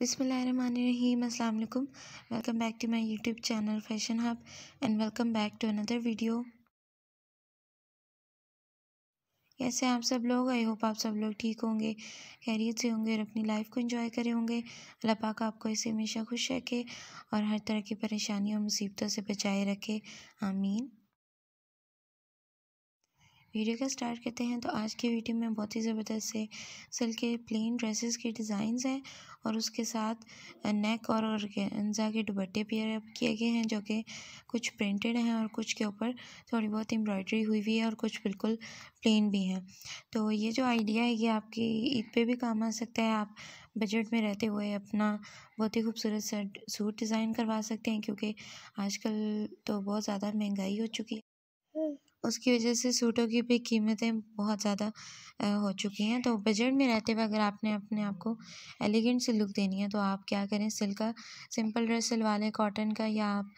बिसमीम अल्लाम welcome back to my YouTube channel Fashion Hub and welcome back to another video कैसे आप सब लोग आई होप आप सब लोग ठीक होंगे खैरियत से होंगे और अपनी लाइफ को एंजॉय करे होंगे अल्लाह पाक आपको इसे हमेशा खुश रखे और हर तरह की परेशानियों और मुसीबतों से बचाए रखे आमीन वीडियो का स्टार्ट करते हैं तो आज की वीडियो में बहुत ही ज़बरदस्त से सिल्क के प्लेन ड्रेसेस के डिज़ाइंस हैं और उसके साथ नेक और ऑर्गेन्जा के दुपट्टे पेयर किए गए हैं जो कि कुछ प्रिंटेड हैं और कुछ के ऊपर थोड़ी बहुत एम्ब्रॉयडरी हुई हुई है और कुछ बिल्कुल प्लेन भी हैं तो ये जो आइडिया है ये आपकी ईद पर भी काम आ सकता है आप बजट में रहते हुए अपना बहुत ही खूबसूरत सा सूट डिज़ाइन करवा सकते हैं क्योंकि आजकल तो बहुत ज़्यादा महंगाई हो चुकी है हम्म। उसकी वजह से सूटों की भी कीमतें बहुत ज़्यादा हो चुकी हैं तो बजट में रहते हुए अगर आपने अपने आप को एलिगेंट से लुक देनी है तो आप क्या करें सिल्क का सिंपल ड्रेस सिलवा लें कॉटन का या आप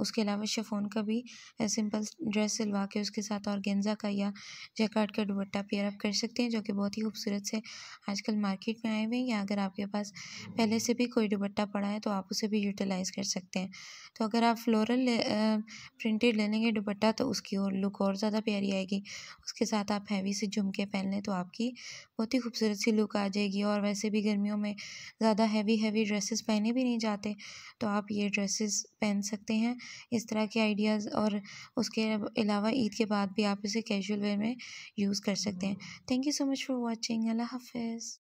उसके अलावा शेफोन का भी सिंपल ड्रेस सिलवा के उसके साथ और गेंजा का या जैकार्ड का दुबट्टा पेयर आप कर सकते हैं जो कि बहुत ही खूबसूरत से आजकल मार्केट में आए हुए हैं या अगर आपके पास पहले से भी कोई दुबट्टा पड़ा है तो आप उसे भी यूटिलाइज़ कर सकते हैं तो अगर आप फ्लोरल ले, प्रिंटेड ले लेंगे दुबट्टा तो उसकी और लुक लुक और ज़्यादा प्यारी आएगी उसके साथ आप हैवी से झुमके पहन लें तो आपकी बहुत ही खूबसूरत सी लुक आ जाएगी और वैसे भी गर्मियों में ज़्यादा हैवी हैवी ड्रेसेस पहने भी नहीं जाते तो आप ये ड्रेसेस पहन सकते हैं इस तरह के आइडियाज़ और उसके अलावा ईद के बाद भी आप इसे कैजुअल वे में यूज़ कर सकते हैं thank you so much for watching अल्लाह हाफिज़